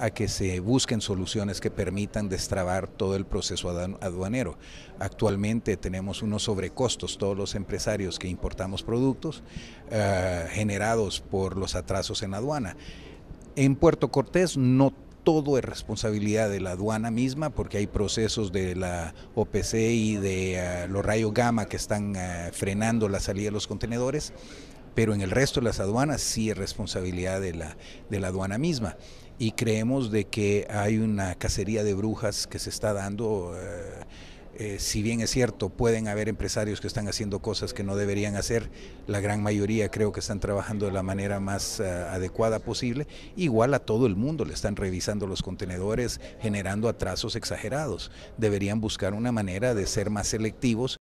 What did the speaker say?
a que se busquen soluciones que permitan destrabar todo el proceso aduanero. Actualmente tenemos unos sobrecostos, todos los empresarios que importamos productos eh, generados por los atrasos en aduana. En Puerto Cortés no todo es responsabilidad de la aduana misma porque hay procesos de la OPC y de eh, los rayos gamma que están eh, frenando la salida de los contenedores, pero en el resto de las aduanas sí es responsabilidad de la, aduana misma. Y creemos de que hay una cacería de brujas que se está dando. Eh, eh, si bien es cierto, pueden haber empresarios que están haciendo cosas que no deberían hacer, la gran mayoría creo que están trabajando de la manera más eh, adecuada posible, igual a todo el mundo le están revisando los contenedores generando atrasos exagerados. Deberían buscar una manera de ser más selectivos